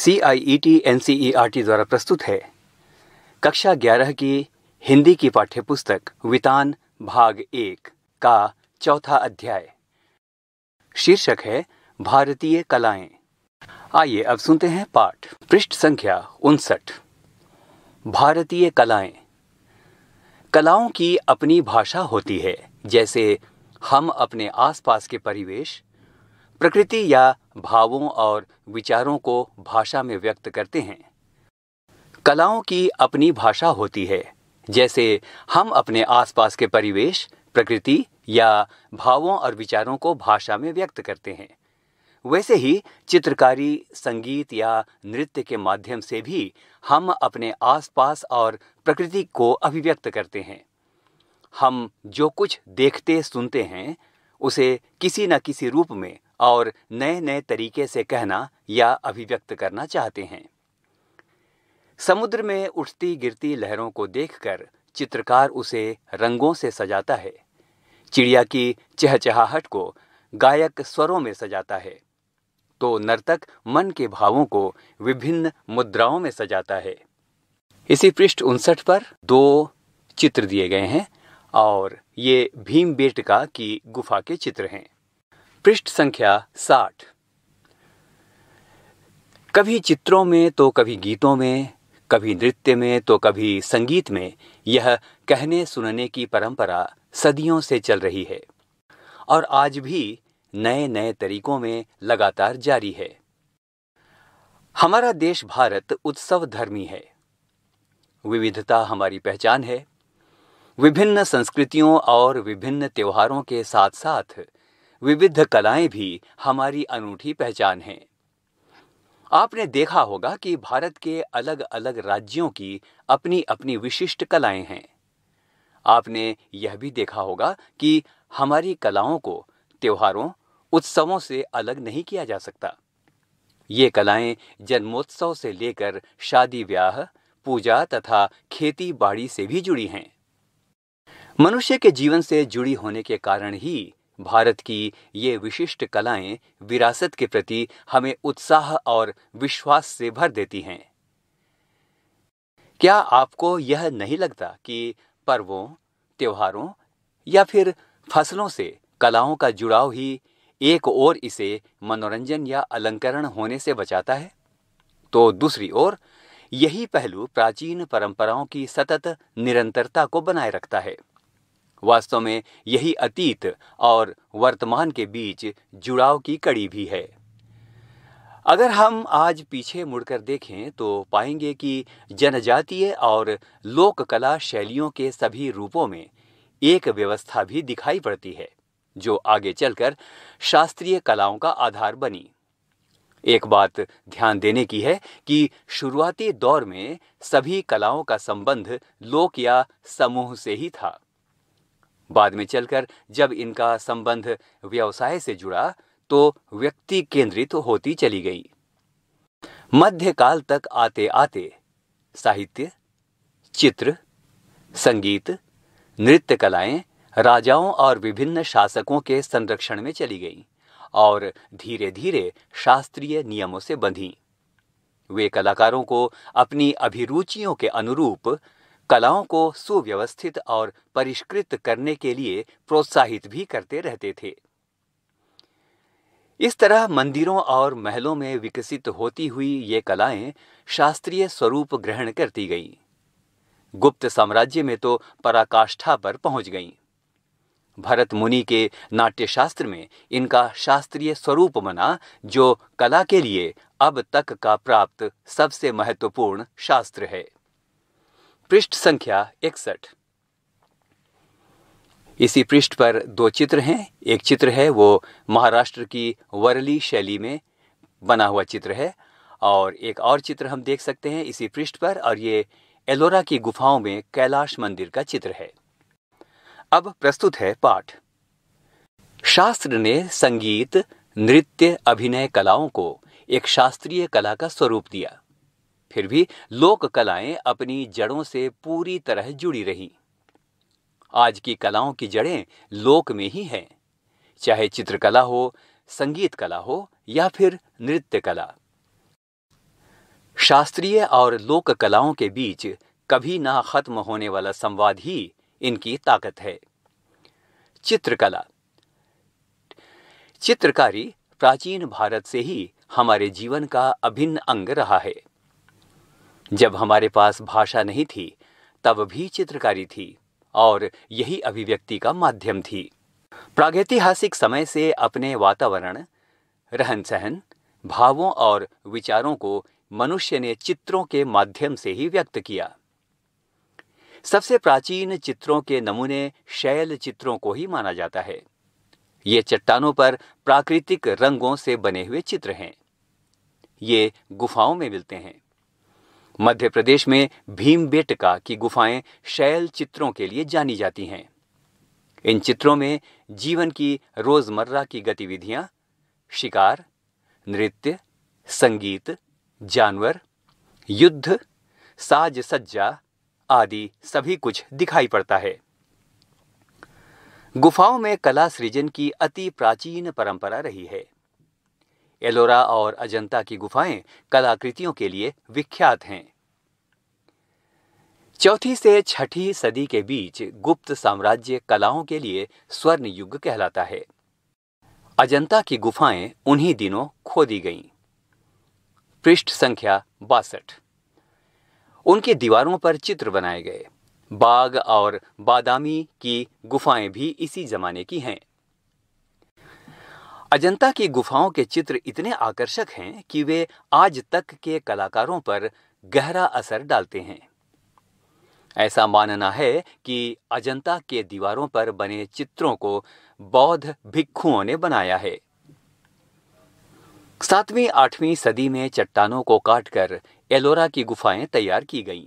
C I E T N C E R T द्वारा प्रस्तुत है कक्षा 11 की हिंदी की पाठ्यपुस्तक वितान भाग एक का चौथा अध्याय शीर्षक है भारतीय कलाएं आइए अब सुनते हैं पाठ पृष्ठ संख्या उनसठ भारतीय कलाएं कलाओं की अपनी भाषा होती है जैसे हम अपने आसपास के परिवेश प्रकृति या भावों और विचारों को भाषा में व्यक्त करते हैं कलाओं की अपनी भाषा होती है जैसे हम अपने आसपास के परिवेश प्रकृति या भावों और विचारों को भाषा में व्यक्त करते हैं वैसे ही चित्रकारी संगीत या नृत्य के माध्यम से भी हम अपने आसपास और प्रकृति को अभिव्यक्त करते हैं हम जो कुछ देखते सुनते हैं उसे किसी न किसी रूप में और नए नए तरीके से कहना या अभिव्यक्त करना चाहते हैं समुद्र में उठती गिरती लहरों को देखकर चित्रकार उसे रंगों से सजाता है चिड़िया की चहचहाहट को गायक स्वरों में सजाता है तो नर्तक मन के भावों को विभिन्न मुद्राओं में सजाता है इसी पृष्ठ उनसठ पर दो चित्र दिए गए हैं और ये भीम बेटका की गुफा के चित्र हैं पृष्ठ संख्या साठ कभी चित्रों में तो कभी गीतों में कभी नृत्य में तो कभी संगीत में यह कहने सुनने की परंपरा सदियों से चल रही है और आज भी नए नए तरीकों में लगातार जारी है हमारा देश भारत उत्सव धर्मी है विविधता हमारी पहचान है विभिन्न संस्कृतियों और विभिन्न त्योहारों के साथ साथ विविध कलाएं भी हमारी अनूठी पहचान हैं आपने देखा होगा कि भारत के अलग अलग राज्यों की अपनी अपनी विशिष्ट कलाएं हैं आपने यह भी देखा होगा कि हमारी कलाओं को त्योहारों उत्सवों से अलग नहीं किया जा सकता ये कलाएं जन्मोत्सव से लेकर शादी ब्याह पूजा तथा खेती बाड़ी से भी जुड़ी हैं मनुष्य के जीवन से जुड़ी होने के कारण ही भारत की ये विशिष्ट कलाएं विरासत के प्रति हमें उत्साह और विश्वास से भर देती हैं क्या आपको यह नहीं लगता कि पर्वों त्योहारों या फिर फसलों से कलाओं का जुड़ाव ही एक ओर इसे मनोरंजन या अलंकरण होने से बचाता है तो दूसरी ओर यही पहलू प्राचीन परंपराओं की सतत निरंतरता को बनाए रखता है वास्तव में यही अतीत और वर्तमान के बीच जुड़ाव की कड़ी भी है अगर हम आज पीछे मुड़कर देखें तो पाएंगे कि जनजातीय और लोक कला शैलियों के सभी रूपों में एक व्यवस्था भी दिखाई पड़ती है जो आगे चलकर शास्त्रीय कलाओं का आधार बनी एक बात ध्यान देने की है कि शुरुआती दौर में सभी कलाओं का संबंध लोक या समूह से ही था बाद में चलकर जब इनका संबंध व्यवसाय से जुड़ा तो व्यक्ति केंद्रित होती चली गई मध्यकाल तक आते आते साहित्य चित्र संगीत नृत्य कलाएं राजाओं और विभिन्न शासकों के संरक्षण में चली गईं और धीरे धीरे शास्त्रीय नियमों से बंधी वे कलाकारों को अपनी अभिरुचियों के अनुरूप कलाओं को सुव्यवस्थित और परिष्कृत करने के लिए प्रोत्साहित भी करते रहते थे इस तरह मंदिरों और महलों में विकसित होती हुई ये कलाएं शास्त्रीय स्वरूप ग्रहण करती गईं। गुप्त साम्राज्य में तो पराकाष्ठा पर पहुंच गईं। भरत मुनि के नाट्यशास्त्र में इनका शास्त्रीय स्वरूप बना जो कला के लिए अब तक का प्राप्त सबसे महत्वपूर्ण शास्त्र है पृष्ठ संख्या इकसठ इसी पृष्ठ पर दो चित्र हैं एक चित्र है वो महाराष्ट्र की वरली शैली में बना हुआ चित्र है और एक और चित्र हम देख सकते हैं इसी पृष्ठ पर और ये एलोरा की गुफाओं में कैलाश मंदिर का चित्र है अब प्रस्तुत है पाठ शास्त्र ने संगीत नृत्य अभिनय कलाओं को एक शास्त्रीय कला का स्वरूप दिया फिर भी लोक कलाएं अपनी जड़ों से पूरी तरह जुड़ी रहीं आज की कलाओं की जड़ें लोक में ही हैं चाहे चित्रकला हो संगीत कला हो या फिर नृत्य कला शास्त्रीय और लोक कलाओं के बीच कभी ना खत्म होने वाला संवाद ही इनकी ताकत है चित्रकला चित्रकारी प्राचीन भारत से ही हमारे जीवन का अभिन्न अंग रहा है जब हमारे पास भाषा नहीं थी तब भी चित्रकारी थी और यही अभिव्यक्ति का माध्यम थी प्रागैतिहासिक समय से अपने वातावरण रहन सहन भावों और विचारों को मनुष्य ने चित्रों के माध्यम से ही व्यक्त किया सबसे प्राचीन चित्रों के नमूने शैल चित्रों को ही माना जाता है ये चट्टानों पर प्राकृतिक रंगों से बने हुए चित्र हैं ये गुफाओं में मिलते हैं मध्य प्रदेश में भीम बेटका की गुफाएं शैल चित्रों के लिए जानी जाती हैं इन चित्रों में जीवन की रोजमर्रा की गतिविधियां शिकार नृत्य संगीत जानवर युद्ध साज सज्जा आदि सभी कुछ दिखाई पड़ता है गुफाओं में कला सृजन की अति प्राचीन परंपरा रही है एलोरा और अजंता की गुफाएं कलाकृतियों के लिए विख्यात हैं चौथी से छठी सदी के बीच गुप्त साम्राज्य कलाओं के लिए स्वर्ण युग कहलाता है अजंता की गुफाएं उन्हीं दिनों खोदी गईं। पृष्ठ संख्या बासठ उनकी दीवारों पर चित्र बनाए गए बाग और बादामी की गुफाएं भी इसी जमाने की हैं अजंता की गुफाओं के चित्र इतने आकर्षक हैं कि वे आज तक के कलाकारों पर गहरा असर डालते हैं ऐसा मानना है कि अजंता के दीवारों पर बने चित्रों को बौद्ध भिक्खुओं ने बनाया है सातवीं आठवीं सदी में चट्टानों को काटकर एलोरा की गुफाएं तैयार की गईं।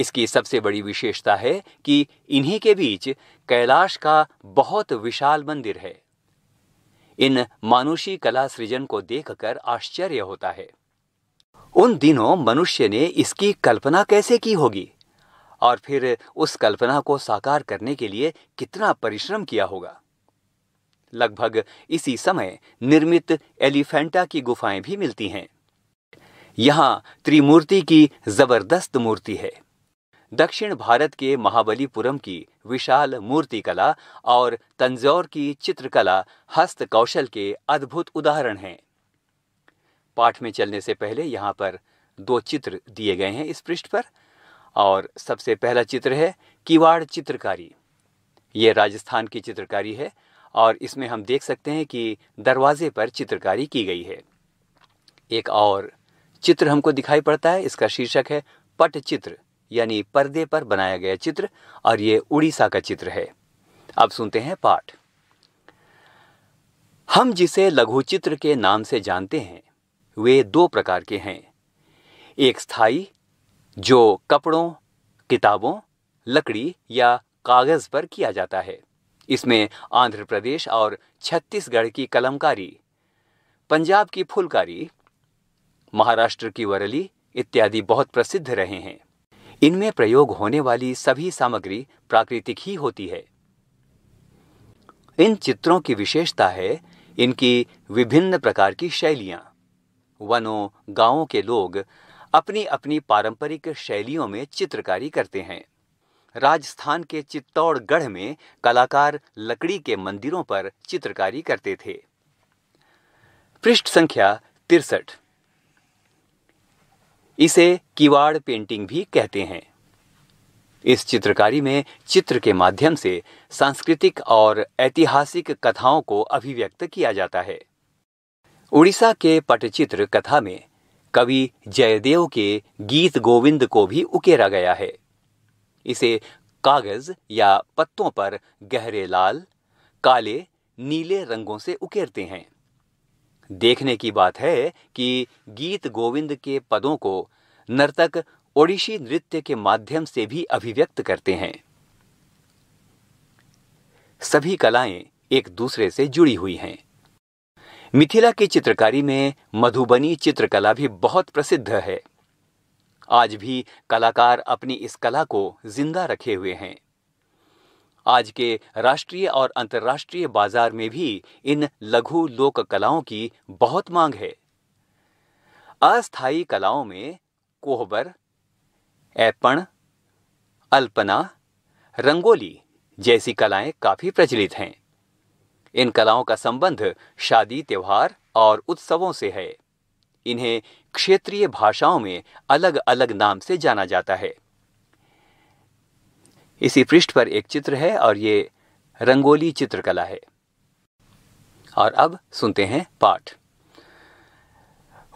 इसकी सबसे बड़ी विशेषता है कि इन्हीं के बीच कैलाश का बहुत विशाल मंदिर है इन मानुषी कला सृजन को देखकर आश्चर्य होता है उन दिनों मनुष्य ने इसकी कल्पना कैसे की होगी और फिर उस कल्पना को साकार करने के लिए कितना परिश्रम किया होगा लगभग इसी समय निर्मित एलिफेंटा की गुफाएं भी मिलती हैं यहां त्रिमूर्ति की जबरदस्त मूर्ति है दक्षिण भारत के महाबलीपुरम की विशाल मूर्ति कला और तंजौर की चित्रकला हस्त कौशल के अद्भुत उदाहरण हैं पाठ में चलने से पहले यहाँ पर दो चित्र दिए गए हैं इस पृष्ठ पर और सबसे पहला चित्र है किवाड़ चित्रकारी ये राजस्थान की चित्रकारी है और इसमें हम देख सकते हैं कि दरवाजे पर चित्रकारी की गई है एक और चित्र हमको दिखाई पड़ता है इसका शीर्षक है पट चित्र यानी पर्दे पर बनाया गया चित्र और ये उड़ीसा का चित्र है अब सुनते हैं पाठ हम जिसे लघु चित्र के नाम से जानते हैं वे दो प्रकार के हैं एक स्थाई जो कपड़ों किताबों लकड़ी या कागज पर किया जाता है इसमें आंध्र प्रदेश और छत्तीसगढ़ की कलमकारी पंजाब की फुलकारी महाराष्ट्र की वरली इत्यादि बहुत प्रसिद्ध रहे हैं इनमें प्रयोग होने वाली सभी सामग्री प्राकृतिक ही होती है इन चित्रों की विशेषता है इनकी विभिन्न प्रकार की शैलियां वनों गांवों के लोग अपनी अपनी पारंपरिक शैलियों में चित्रकारी करते हैं राजस्थान के चित्तौड़गढ़ में कलाकार लकड़ी के मंदिरों पर चित्रकारी करते थे पृष्ठ संख्या तिरसठ इसे किवाड़ पेंटिंग भी कहते हैं इस चित्रकारी में चित्र के माध्यम से सांस्कृतिक और ऐतिहासिक कथाओं को अभिव्यक्त किया जाता है उड़ीसा के पटचित्र कथा में कवि जयदेव के गीत गोविंद को भी उकेरा गया है इसे कागज या पत्तों पर गहरे लाल काले नीले रंगों से उकेरते हैं देखने की बात है कि गीत गोविंद के पदों को नर्तक ओडिशी नृत्य के माध्यम से भी अभिव्यक्त करते हैं सभी कलाएं एक दूसरे से जुड़ी हुई हैं मिथिला की चित्रकारी में मधुबनी चित्रकला भी बहुत प्रसिद्ध है आज भी कलाकार अपनी इस कला को जिंदा रखे हुए हैं आज के राष्ट्रीय और अंतर्राष्ट्रीय बाजार में भी इन लघु लोक कलाओं की बहुत मांग है अस्थायी कलाओं में कोहबर ऐपण अल्पना रंगोली जैसी कलाएं काफी प्रचलित हैं इन कलाओं का संबंध शादी त्योहार और उत्सवों से है इन्हें क्षेत्रीय भाषाओं में अलग अलग नाम से जाना जाता है इसी पृष्ठ पर एक चित्र है और ये रंगोली चित्रकला है और अब सुनते हैं पाठ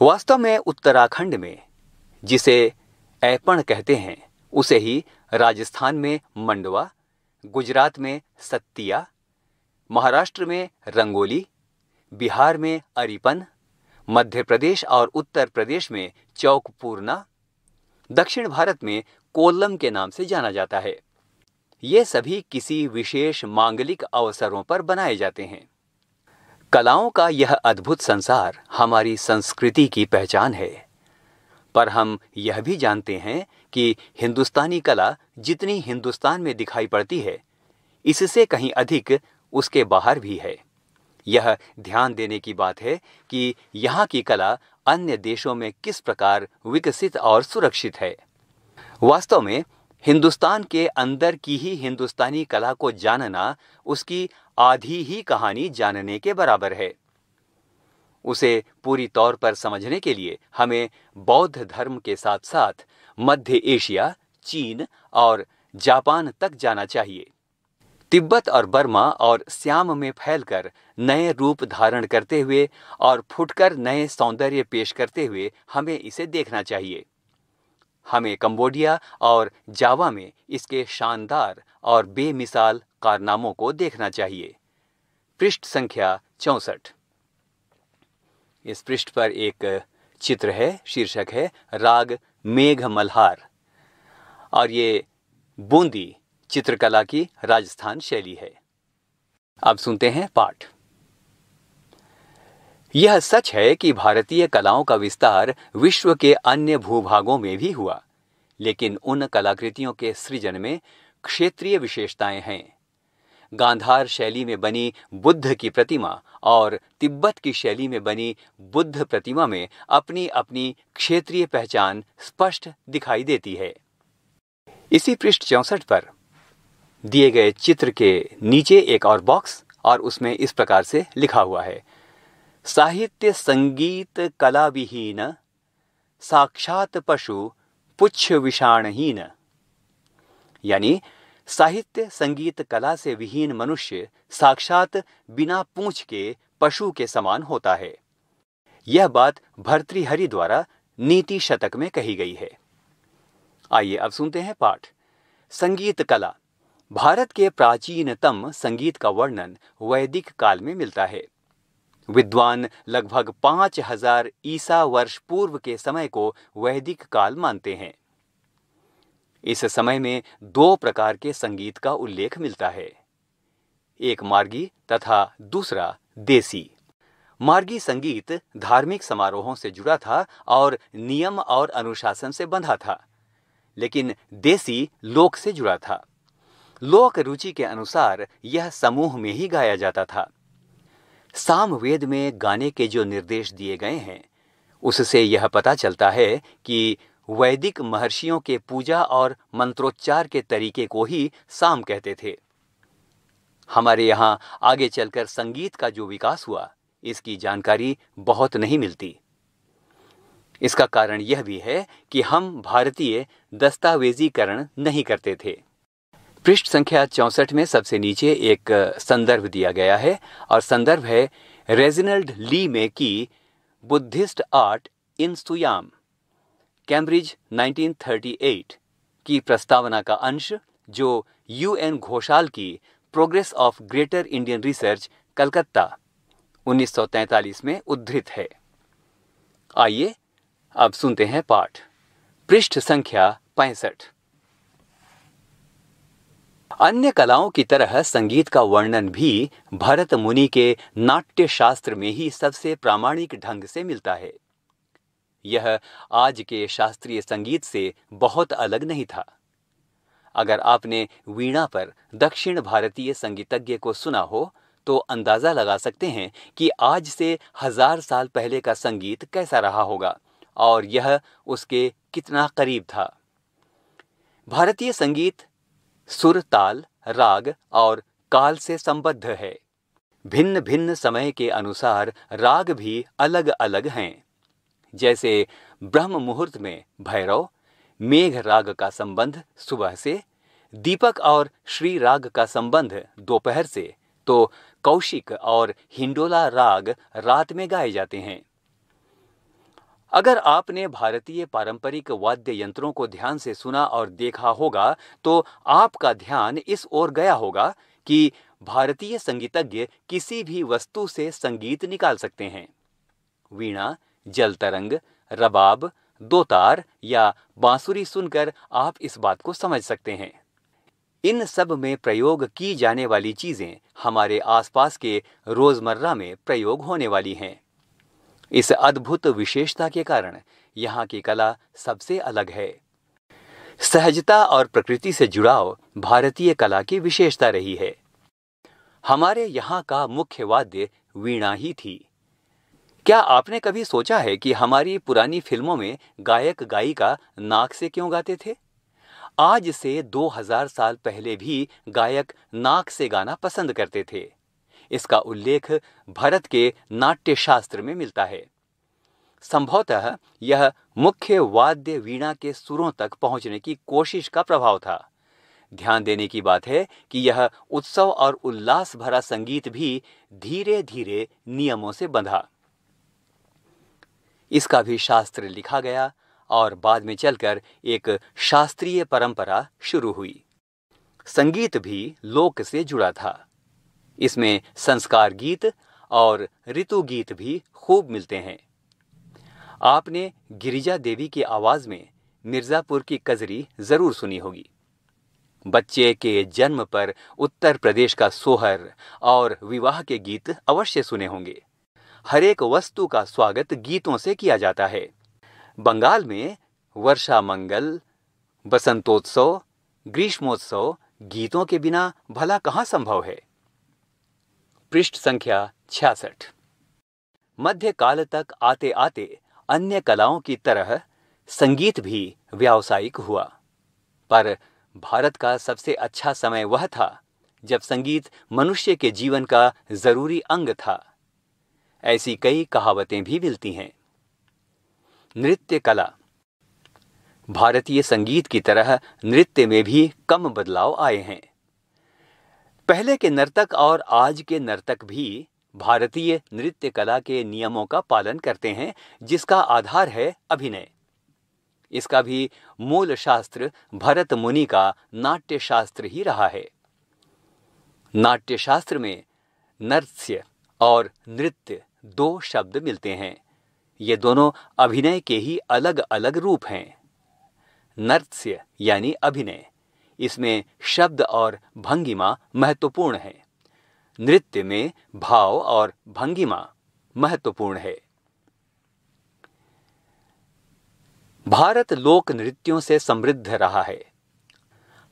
वास्तव में उत्तराखंड में जिसे ऐपण कहते हैं उसे ही राजस्थान में मंडवा गुजरात में सत्तिया महाराष्ट्र में रंगोली बिहार में अरिपन मध्य प्रदेश और उत्तर प्रदेश में चौकपूर्णा दक्षिण भारत में कोल्लम के नाम से जाना जाता है ये सभी किसी विशेष मांगलिक अवसरों पर बनाए जाते हैं कलाओं का यह अद्भुत संसार हमारी संस्कृति की पहचान है पर हम यह भी जानते हैं कि हिंदुस्तानी कला जितनी हिंदुस्तान में दिखाई पड़ती है इससे कहीं अधिक उसके बाहर भी है यह ध्यान देने की बात है कि यहाँ की कला अन्य देशों में किस प्रकार विकसित और सुरक्षित है वास्तव में हिंदुस्तान के अंदर की ही हिंदुस्तानी कला को जानना उसकी आधी ही कहानी जानने के बराबर है उसे पूरी तौर पर समझने के लिए हमें बौद्ध धर्म के साथ साथ मध्य एशिया चीन और जापान तक जाना चाहिए तिब्बत और बर्मा और श्याम में फैलकर नए रूप धारण करते हुए और फुटकर नए सौंदर्य पेश करते हुए हमें इसे देखना चाहिए हमें कंबोडिया और जावा में इसके शानदार और बेमिसाल कारनामों को देखना चाहिए पृष्ठ संख्या चौसठ इस पृष्ठ पर एक चित्र है शीर्षक है राग मेघ मल्हार और ये बूंदी चित्रकला की राजस्थान शैली है अब सुनते हैं पाठ यह सच है कि भारतीय कलाओं का विस्तार विश्व के अन्य भूभागों में भी हुआ लेकिन उन कलाकृतियों के सृजन में क्षेत्रीय विशेषताएं हैं गांधार शैली में बनी बुद्ध की प्रतिमा और तिब्बत की शैली में बनी बुद्ध प्रतिमा में अपनी अपनी क्षेत्रीय पहचान स्पष्ट दिखाई देती है इसी पृष्ठ चौसठ पर दिए गए चित्र के नीचे एक और बॉक्स और उसमें इस प्रकार से लिखा हुआ है साहित्य संगीत कला विहीन साक्षात पशु पुच्छ विषाणहीन यानी साहित्य संगीत कला से विहीन मनुष्य साक्षात बिना पूछ के पशु के समान होता है यह बात भर्तृहरि द्वारा नीति शतक में कही गई है आइए अब सुनते हैं पाठ संगीत कला भारत के प्राचीनतम संगीत का वर्णन वैदिक काल में मिलता है विद्वान लगभग पांच हजार ईसा वर्ष पूर्व के समय को वैदिक काल मानते हैं इस समय में दो प्रकार के संगीत का उल्लेख मिलता है एक मार्गी तथा दूसरा देसी मार्गी संगीत धार्मिक समारोहों से जुड़ा था और नियम और अनुशासन से बंधा था लेकिन देसी लोक से जुड़ा था लोक रुचि के अनुसार यह समूह में ही गाया जाता था सामवेद में गाने के जो निर्देश दिए गए हैं उससे यह पता चलता है कि वैदिक महर्षियों के पूजा और मंत्रोच्चार के तरीके को ही साम कहते थे हमारे यहाँ आगे चलकर संगीत का जो विकास हुआ इसकी जानकारी बहुत नहीं मिलती इसका कारण यह भी है कि हम भारतीय दस्तावेजीकरण नहीं करते थे पृष्ठ संख्या चौंसठ में सबसे नीचे एक संदर्भ दिया गया है और संदर्भ है रेजिनल्ड ली में की Buddhist art in Siam Cambridge 1938 की प्रस्तावना का अंश जो यू एन घोषाल की progress of Greater Indian research Calcutta 1943 में उद्धृत है आइए अब सुनते हैं पाठ पृष्ठ संख्या पैंसठ अन्य कलाओं की तरह संगीत का वर्णन भी भरत मुनि के नाट्य शास्त्र में ही सबसे प्रामाणिक ढंग से मिलता है यह आज के शास्त्रीय संगीत से बहुत अलग नहीं था अगर आपने वीणा पर दक्षिण भारतीय संगीतज्ञ को सुना हो तो अंदाजा लगा सकते हैं कि आज से हजार साल पहले का संगीत कैसा रहा होगा और यह उसके कितना करीब था भारतीय संगीत सुर ताल राग और काल से संबद्ध है भिन्न भिन्न समय के अनुसार राग भी अलग अलग हैं जैसे ब्रह्म मुहूर्त में भैरव मेघ राग का संबंध सुबह से दीपक और श्री राग का संबंध दोपहर से तो कौशिक और हिंडोला राग रात में गाए जाते हैं अगर आपने भारतीय पारंपरिक वाद्य यंत्रों को ध्यान से सुना और देखा होगा तो आपका ध्यान इस ओर गया होगा कि भारतीय संगीतज्ञ किसी भी वस्तु से संगीत निकाल सकते हैं वीणा जल तरंग रबाब दो तार या बांसुरी सुनकर आप इस बात को समझ सकते हैं इन सब में प्रयोग की जाने वाली चीजें हमारे आसपास के रोजमर्रा में प्रयोग होने वाली हैं इस अद्भुत विशेषता के कारण यहाँ की कला सबसे अलग है सहजता और प्रकृति से जुड़ाव भारतीय कला की विशेषता रही है हमारे यहाँ का मुख्य वाद्य वीणा ही थी क्या आपने कभी सोचा है कि हमारी पुरानी फिल्मों में गायक गायिका नाक से क्यों गाते थे आज से 2000 साल पहले भी गायक नाक से गाना पसंद करते थे इसका उल्लेख भरत के नाट्यशास्त्र में मिलता है संभवतः यह मुख्य वाद्य वीणा के सुरों तक पहुंचने की कोशिश का प्रभाव था ध्यान देने की बात है कि यह उत्सव और उल्लास भरा संगीत भी धीरे धीरे नियमों से बंधा इसका भी शास्त्र लिखा गया और बाद में चलकर एक शास्त्रीय परंपरा शुरू हुई संगीत भी लोक से जुड़ा था इसमें संस्कार गीत और ऋतु गीत भी खूब मिलते हैं आपने गिरिजा देवी की आवाज़ में मिर्ज़ापुर की कजरी ज़रूर सुनी होगी बच्चे के जन्म पर उत्तर प्रदेश का सोहर और विवाह के गीत अवश्य सुने होंगे हरेक वस्तु का स्वागत गीतों से किया जाता है बंगाल में वर्षा मंगल बसंतोत्सव ग्रीष्मोत्सव गीतों के बिना भला कहाँ संभव है पृष्ठ संख्या छियासठ मध्य काल तक आते आते अन्य कलाओं की तरह संगीत भी व्यावसायिक हुआ पर भारत का सबसे अच्छा समय वह था जब संगीत मनुष्य के जीवन का जरूरी अंग था ऐसी कई कहावतें भी मिलती हैं नृत्य कला भारतीय संगीत की तरह नृत्य में भी कम बदलाव आए हैं पहले के नर्तक और आज के नर्तक भी भारतीय नृत्य कला के नियमों का पालन करते हैं जिसका आधार है अभिनय इसका भी मूल शास्त्र भरत मुनि का नाट्य शास्त्र ही रहा है नाट्य शास्त्र में नृत्य और नृत्य दो शब्द मिलते हैं ये दोनों अभिनय के ही अलग अलग रूप हैं नृत्य यानी अभिनय इसमें शब्द और भंगिमा महत्वपूर्ण है नृत्य में भाव और भंगिमा महत्वपूर्ण है भारत लोक नृत्यों से समृद्ध रहा है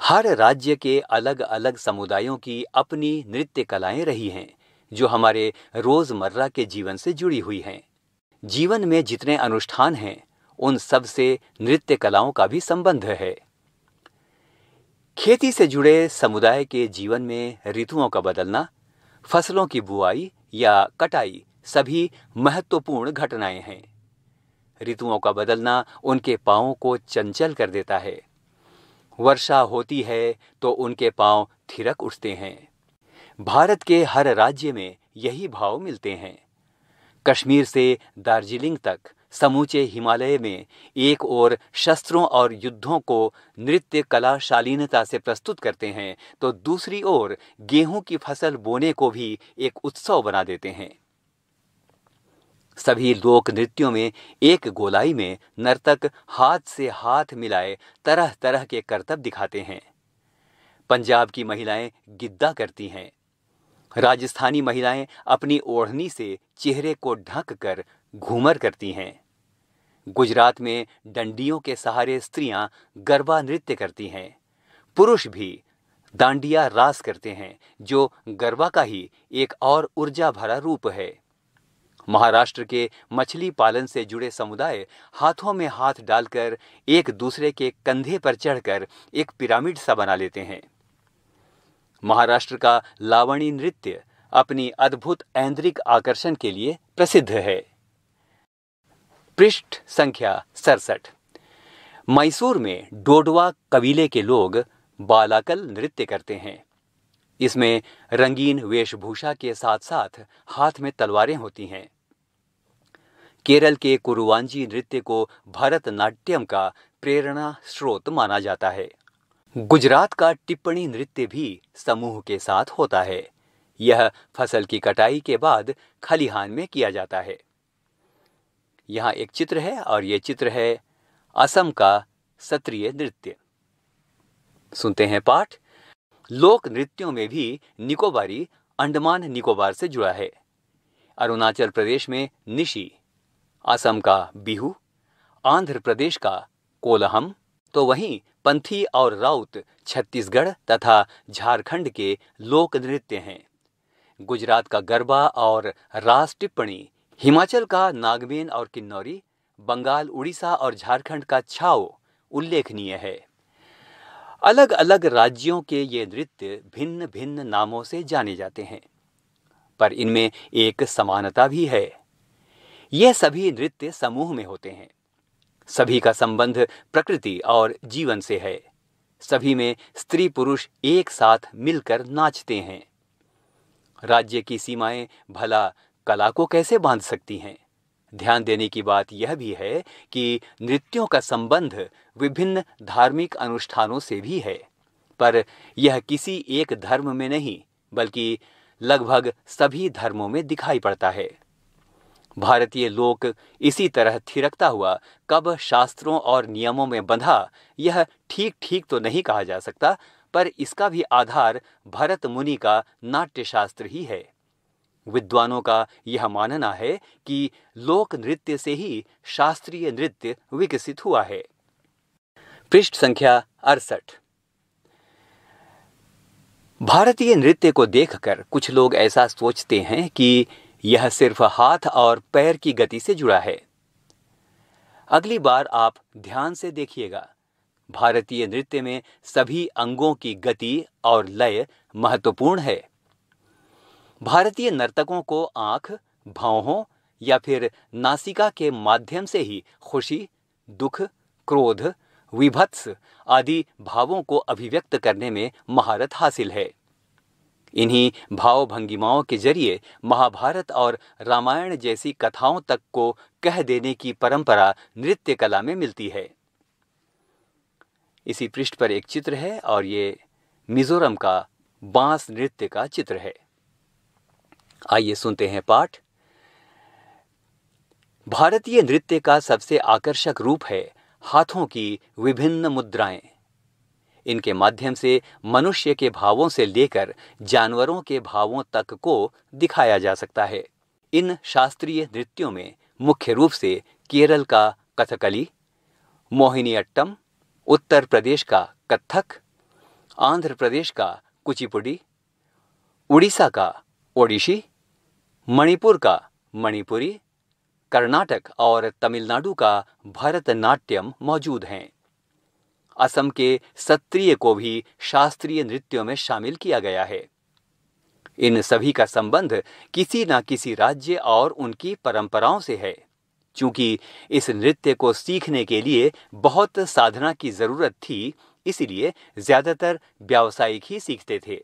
हर राज्य के अलग अलग समुदायों की अपनी नृत्य कलाएं रही हैं जो हमारे रोजमर्रा के जीवन से जुड़ी हुई हैं जीवन में जितने अनुष्ठान हैं उन सब से नृत्य कलाओं का भी संबंध है खेती से जुड़े समुदाय के जीवन में ऋतुओं का बदलना फसलों की बुआई या कटाई सभी महत्वपूर्ण घटनाएं हैं ऋतुओं का बदलना उनके पाओ को चंचल कर देता है वर्षा होती है तो उनके पाँव थिरक उठते हैं भारत के हर राज्य में यही भाव मिलते हैं कश्मीर से दार्जिलिंग तक समूचे हिमालय में एक ओर शस्त्रों और युद्धों को नृत्य कला शालीनता से प्रस्तुत करते हैं तो दूसरी ओर गेहूं की फसल बोने को भी एक उत्सव बना देते हैं सभी लोक नृत्यों में एक गोलाई में नर्तक हाथ से हाथ मिलाए तरह तरह के करतब दिखाते हैं पंजाब की महिलाएं गिद्दा करती हैं राजस्थानी महिलाएं अपनी ओढ़नी से चेहरे को ढककर कर घूमर करती हैं गुजरात में डंडियों के सहारे स्त्रियां गरबा नृत्य करती हैं पुरुष भी दांडिया रास करते हैं जो गरबा का ही एक और ऊर्जा भरा रूप है महाराष्ट्र के मछली पालन से जुड़े समुदाय हाथों में हाथ डालकर एक दूसरे के कंधे पर चढ़कर एक पिरामिड सा बना लेते हैं महाराष्ट्र का लावणी नृत्य अपनी अद्भुत ऐन्द्रिक आकर्षण के लिए प्रसिद्ध है पृष्ठ संख्या सड़सठ मैसूर में डोडवा कबीले के लोग बालाकल नृत्य करते हैं इसमें रंगीन वेशभूषा के साथ साथ हाथ में तलवारें होती हैं केरल के कुरुवांजी नृत्य को भरतनाट्यम का प्रेरणा स्रोत माना जाता है गुजरात का टिप्पणी नृत्य भी समूह के साथ होता है यह फसल की कटाई के बाद खलिहान में किया जाता है यहाँ एक चित्र है और ये चित्र है असम का सत्रीय नृत्य सुनते हैं पाठ लोक नृत्यों में भी निकोबारी अंडमान निकोबार से जुड़ा है अरुणाचल प्रदेश में निशी असम का बिहू आंध्र प्रदेश का कोलहम तो वहीं पंथी और राउत छत्तीसगढ़ तथा झारखंड के लोक नृत्य हैं गुजरात का गरबा और रास टिप्पणी हिमाचल का नागबेन और किन्नौरी बंगाल उड़ीसा और झारखंड का छाओ उल्लेखनीय है अलग अलग राज्यों के ये नृत्य भिन्न भिन्न नामों से जाने जाते हैं पर इनमें एक समानता भी है ये सभी नृत्य समूह में होते हैं सभी का संबंध प्रकृति और जीवन से है सभी में स्त्री पुरुष एक साथ मिलकर नाचते हैं राज्य की सीमाएं भला कला को कैसे बांध सकती हैं ध्यान देने की बात यह भी है कि नृत्यों का संबंध विभिन्न धार्मिक अनुष्ठानों से भी है पर यह किसी एक धर्म में नहीं बल्कि लगभग सभी धर्मों में दिखाई पड़ता है भारतीय लोक इसी तरह थिरकता हुआ कब शास्त्रों और नियमों में बंधा यह ठीक ठीक तो नहीं कहा जा सकता पर इसका भी आधार भरत मुनि का नाट्यशास्त्र ही है विद्वानों का यह मानना है कि लोक नृत्य से ही शास्त्रीय नृत्य विकसित हुआ है पृष्ठ संख्या अड़सठ भारतीय नृत्य को देखकर कुछ लोग ऐसा सोचते हैं कि यह सिर्फ हाथ और पैर की गति से जुड़ा है अगली बार आप ध्यान से देखिएगा भारतीय नृत्य में सभी अंगों की गति और लय महत्वपूर्ण है भारतीय नर्तकों को आंख भावों या फिर नासिका के माध्यम से ही खुशी दुख क्रोध विभत्स आदि भावों को अभिव्यक्त करने में महारत हासिल है इन्हीं भाव भंगिमाओं के जरिए महाभारत और रामायण जैसी कथाओं तक को कह देने की परंपरा नृत्य कला में मिलती है इसी पृष्ठ पर एक चित्र है और ये मिजोरम का बांस नृत्य का चित्र है आइए सुनते हैं पाठ भारतीय नृत्य का सबसे आकर्षक रूप है हाथों की विभिन्न मुद्राएं इनके माध्यम से मनुष्य के भावों से लेकर जानवरों के भावों तक को दिखाया जा सकता है इन शास्त्रीय नृत्यों में मुख्य रूप से केरल का कथकली मोहिनीअट्टम उत्तर प्रदेश का कत्थक आंध्र प्रदेश का कुचिपुड़ी उड़ीसा का ओडिशी मणिपुर का मणिपुरी कर्नाटक और तमिलनाडु का भरतनाट्यम मौजूद हैं असम के सत्रीय को भी शास्त्रीय नृत्यों में शामिल किया गया है इन सभी का संबंध किसी ना किसी राज्य और उनकी परंपराओं से है क्योंकि इस नृत्य को सीखने के लिए बहुत साधना की जरूरत थी इसलिए ज्यादातर व्यावसायिक ही सीखते थे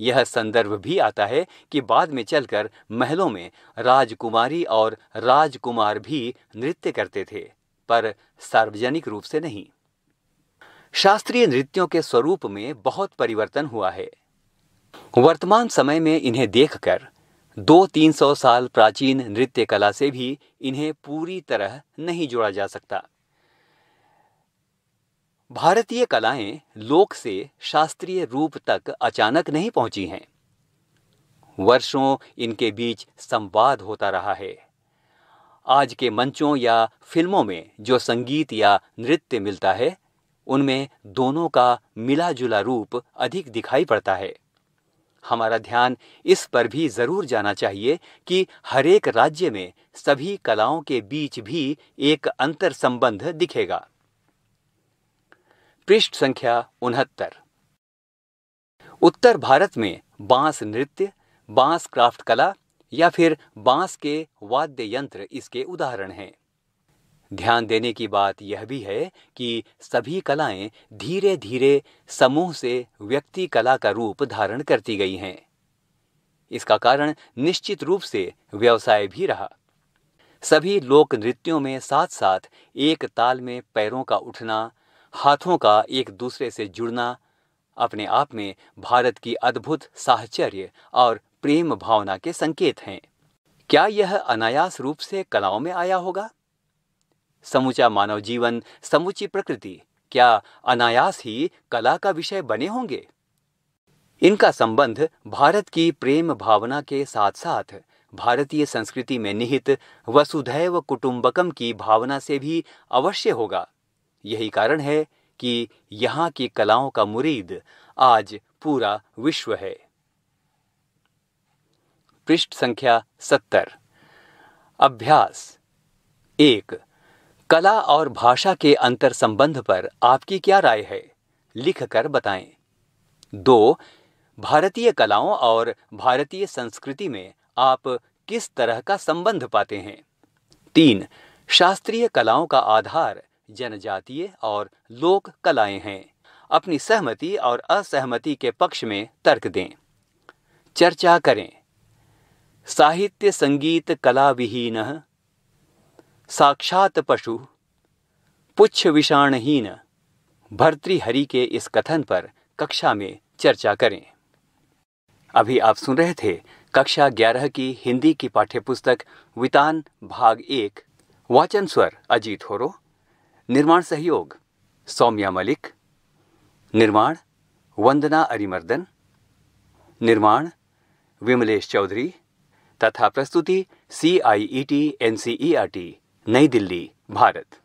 यह संदर्भ भी आता है कि बाद में चलकर महलों में राजकुमारी और राजकुमार भी नृत्य करते थे पर सार्वजनिक रूप से नहीं शास्त्रीय नृत्यों के स्वरूप में बहुत परिवर्तन हुआ है वर्तमान समय में इन्हें देखकर दो तीन सौ साल प्राचीन नृत्य कला से भी इन्हें पूरी तरह नहीं जोड़ा जा सकता भारतीय कलाएं लोक से शास्त्रीय रूप तक अचानक नहीं पहुंची हैं वर्षों इनके बीच संवाद होता रहा है आज के मंचों या फिल्मों में जो संगीत या नृत्य मिलता है उनमें दोनों का मिला जुला रूप अधिक दिखाई पड़ता है हमारा ध्यान इस पर भी जरूर जाना चाहिए कि हरेक राज्य में सभी कलाओं के बीच भी एक अंतर संबंध दिखेगा पृष्ठ संख्या उनहत्तर उत्तर भारत में बांस नृत्य बांस क्राफ्ट कला या फिर बांस के वाद्य यंत्र इसके उदाहरण हैं ध्यान देने की बात यह भी है कि सभी कलाएं धीरे धीरे समूह से व्यक्ति कला का रूप धारण करती गई हैं इसका कारण निश्चित रूप से व्यवसाय भी रहा सभी लोक नृत्यों में साथ साथ एक ताल में पैरों का उठना हाथों का एक दूसरे से जुड़ना अपने आप में भारत की अद्भुत साहचर्य और प्रेम भावना के संकेत हैं क्या यह अनायास रूप से कलाओं में आया होगा समूचा मानव जीवन समूची प्रकृति क्या अनायास ही कला का विषय बने होंगे इनका संबंध भारत की प्रेम भावना के साथ साथ भारतीय संस्कृति में निहित वसुधैव कुटुंबकम की भावना से भी अवश्य होगा यही कारण है कि यहां की कलाओं का मुरीद आज पूरा विश्व है पृष्ठ संख्या सत्तर अभ्यास एक कला और भाषा के अंतर संबंध पर आपकी क्या राय है लिखकर बताएं दो भारतीय कलाओं और भारतीय संस्कृति में आप किस तरह का संबंध पाते हैं तीन शास्त्रीय कलाओं का आधार जनजातीय और लोक कलाएं हैं अपनी सहमति और असहमति के पक्ष में तर्क दें चर्चा करें साहित्य संगीत कला विहीन साक्षात पशु पुच्छ विषाणहीन भर्तृहरि के इस कथन पर कक्षा में चर्चा करें अभी आप सुन रहे थे कक्षा 11 की हिंदी की पाठ्यपुस्तक वितान भाग एक वाचन स्वर अजीत होरो निर्माण सहयोग सौम्या मलिक निर्माण वंदना अरिमर्दन निर्माण विमलेश चौधरी तथा प्रस्तुति C I E T N C E R T New Delhi Bharat